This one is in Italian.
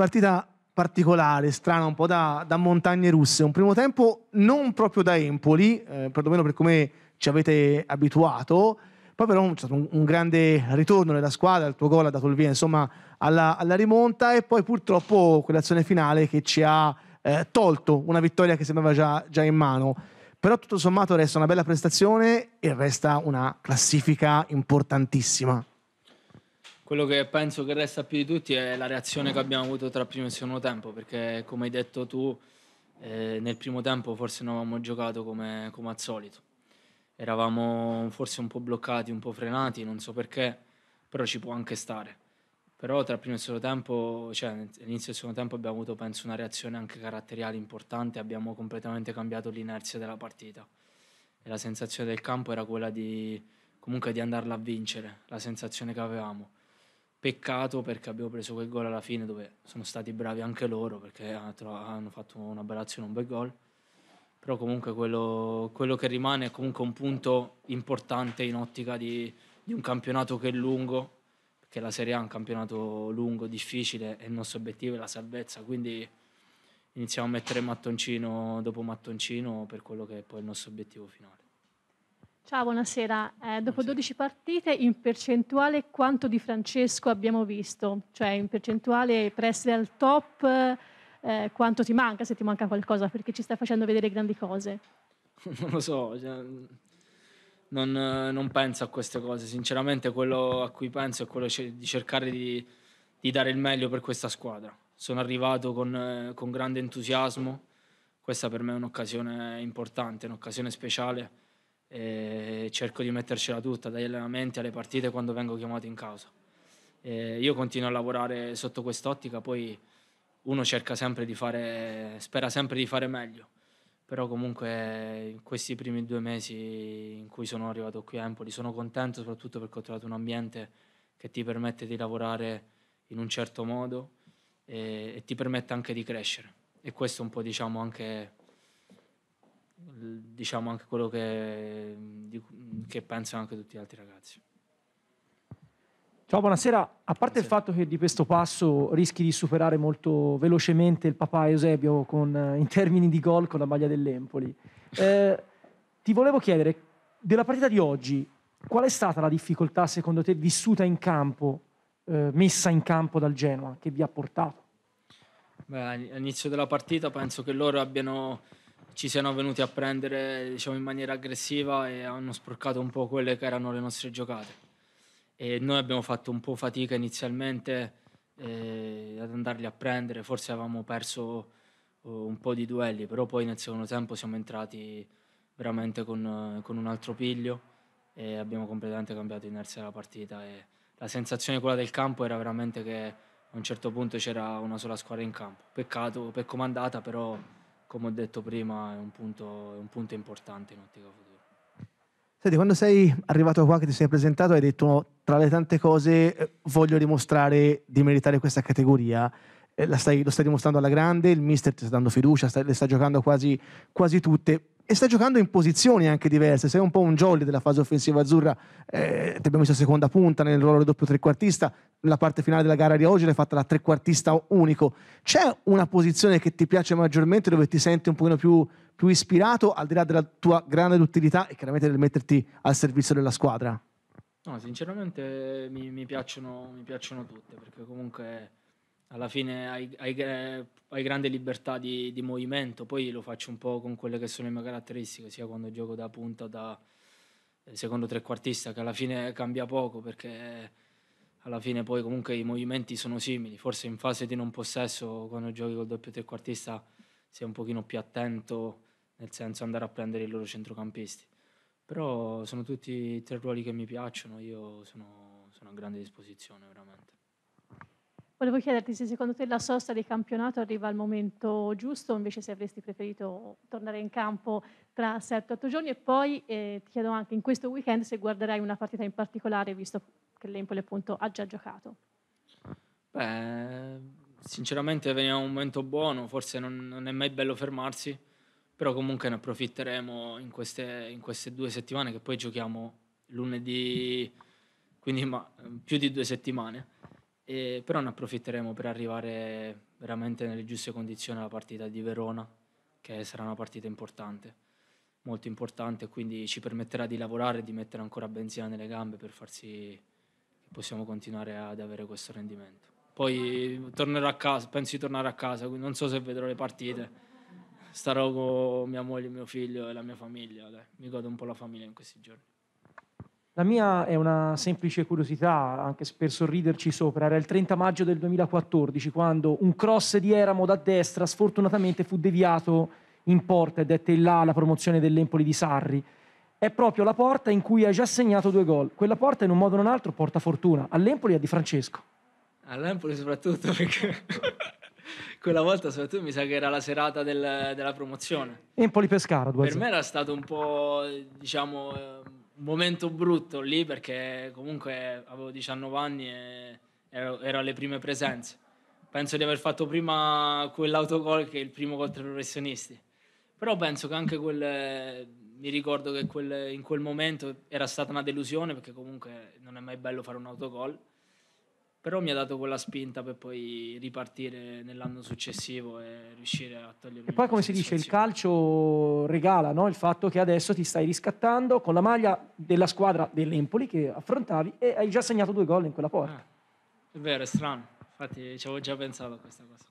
partita particolare, strana, un po' da, da, montagne russe. Un primo tempo non proprio da Empoli, eh, perlomeno per come ci avete abituato. Poi però c'è stato un, un, grande ritorno nella squadra, il tuo gol ha dato il via insomma, alla, alla rimonta e poi purtroppo quell'azione finale che ci ha eh, tolto una vittoria che sembrava già, già in mano. Però tutto sommato resta una bella prestazione e resta una classifica importantissima. Quello che penso che resta più di tutti è la reazione che abbiamo avuto tra primo e secondo tempo, perché come hai detto tu, eh, nel primo tempo forse non avevamo giocato come, come, al solito. Eravamo forse un po' bloccati, un po' frenati, non so perché, però ci può anche stare. Però tra primo e secondo tempo, cioè all'inizio del secondo tempo abbiamo avuto penso una reazione anche caratteriale importante, abbiamo completamente cambiato l'inerzia della partita. E la sensazione del campo era quella di comunque di andarla a vincere, la sensazione che avevamo Peccato perché abbiamo preso quel gol alla fine dove sono stati bravi anche loro perché hanno fatto una bella azione, un bel gol. Però comunque quello, quello che rimane è comunque un punto importante in ottica di, di, un campionato che è lungo, perché la Serie A è un campionato lungo, difficile e il nostro obiettivo è la salvezza, quindi iniziamo a mettere mattoncino dopo mattoncino per quello che è poi il nostro obiettivo finale. Ciao, buonasera. Eh, dopo 12 partite, in percentuale quanto di Francesco abbiamo visto? Cioè, in percentuale per essere al top, eh, quanto ti manca, se ti manca qualcosa, perché ci stai facendo vedere grandi cose? non lo so, cioè, non, non, penso a queste cose. Sinceramente, quello a cui penso è quello di cercare di, di dare il meglio per questa squadra. Sono arrivato con, eh, con grande entusiasmo. Questa per me è un'occasione importante, un'occasione speciale e cerco di mettercela tutta, dagli allenamenti alle partite quando vengo chiamato in causa. E io continuo a lavorare sotto quest'ottica, poi uno cerca sempre di fare, spera sempre di fare meglio, però comunque in questi primi due mesi in cui sono arrivato qui a Empoli sono contento soprattutto perché ho trovato un ambiente che ti permette di lavorare in un certo modo e, e ti permette anche di crescere e questo è un po' diciamo anche diciamo anche quello che, che pensano anche tutti gli altri ragazzi. Ciao, buonasera. A parte buonasera. il fatto che di questo passo rischi di superare molto velocemente il papà Eusebio con, eh, in termini di gol con la maglia dell'Empoli, eh, ti volevo chiedere, della partita di oggi, qual è stata la difficoltà secondo te vissuta in campo, eh, messa in campo dal Genoa, che vi ha portato? Beh, all'inizio della partita penso che loro abbiano ci siano venuti a prendere diciamo, in maniera aggressiva e hanno sporcato un po' quelle che erano le nostre giocate. E noi abbiamo fatto un po' fatica inizialmente eh, ad andarli a prendere, forse avevamo perso oh, un po' di duelli, però poi nel secondo tempo siamo entrati veramente con, con un altro piglio e abbiamo completamente cambiato inerzia della partita. E la sensazione quella del campo era veramente che a un certo punto c'era una sola squadra in campo. Peccato per comandata, però come ho detto prima, è un punto, è un punto importante in ottica futura. Senti, quando sei arrivato qua, che ti sei presentato, hai detto tra le tante cose eh, voglio dimostrare di meritare questa categoria. Eh, stai, lo stai dimostrando alla grande, il mister ti sta dando fiducia, sta, le sta giocando quasi, quasi, tutte e sta giocando in posizioni anche diverse. Sei un po' un jolly della fase offensiva azzurra, eh, ti abbiamo messo a seconda punta nel ruolo di doppio trequartista, la parte finale della gara di oggi l'hai fatta da trequartista unico. C'è una posizione che ti piace maggiormente, dove ti senti un pochino più, più ispirato, al di là della tua grande utilità e chiaramente del metterti al servizio della squadra? No, sinceramente mi, mi, piacciono, mi piacciono, tutte, perché comunque alla fine hai, hai, eh, hai grande libertà di, di, movimento, poi lo faccio un po' con quelle che sono le mie caratteristiche, sia quando gioco da punta, da eh, secondo trequartista, che alla fine cambia poco perché alla fine poi comunque i movimenti sono simili, forse in fase di non possesso quando giochi col doppio trequartista sei un pochino più attento nel senso andare a prendere i loro centrocampisti. Però sono tutti tre ruoli che mi piacciono, io sono, sono a grande disposizione veramente. Volevo chiederti se secondo te la sosta di campionato arriva al momento giusto, invece se avresti preferito tornare in campo tra 7-8 giorni e poi eh, ti chiedo anche in questo weekend se guarderai una partita in particolare, visto che l'Empoli appunto ha già giocato. Beh, sinceramente veniva un momento buono, forse non, non, è mai bello fermarsi, però comunque ne approfitteremo in queste, in queste due settimane che poi giochiamo lunedì, quindi ma, più di due settimane e però ne approfitteremo per arrivare veramente nelle giuste condizioni alla partita di Verona, che sarà una partita importante, molto importante, quindi ci permetterà di lavorare e di mettere ancora benzina nelle gambe per far sì che possiamo continuare ad avere questo rendimento. Poi tornerò a casa, penso di tornare a casa, quindi non so se vedrò le partite. Starò con mia moglie, mio figlio e la mia famiglia. Dai. Mi godo un po' la famiglia in questi giorni. La mia è una semplice curiosità, anche per sorriderci sopra. Era il 30 maggio del 2014 quando un cross di Eramo da destra sfortunatamente fu deviato in porta ed è là la promozione dell'Empoli di Sarri. È proprio la porta in cui hai già segnato due gol. Quella porta in un modo o in un altro porta fortuna, all'Empoli e a Di Francesco. All'Empoli soprattutto perché quella volta soprattutto mi sa che era la serata del, della promozione. Empoli Pescara, Per me era stato un po', diciamo ehm, un momento brutto lì perché comunque avevo 19 anni e ero, ero alle prime presenze. Penso di aver fatto prima quell'autogol che il primo contro i professionisti. Però penso che anche quel... Mi ricordo che quel, in quel momento era stata una delusione perché comunque non è mai bello fare un autogol però mi ha dato quella spinta per poi ripartire nell'anno successivo e riuscire a togliere. E poi come si dice, il calcio regala no? il fatto che adesso ti stai riscattando con la maglia della squadra dell'Empoli che affrontavi e hai già segnato due gol in quella porta. Ah, è vero, è strano, infatti ci avevo già pensato a questa cosa.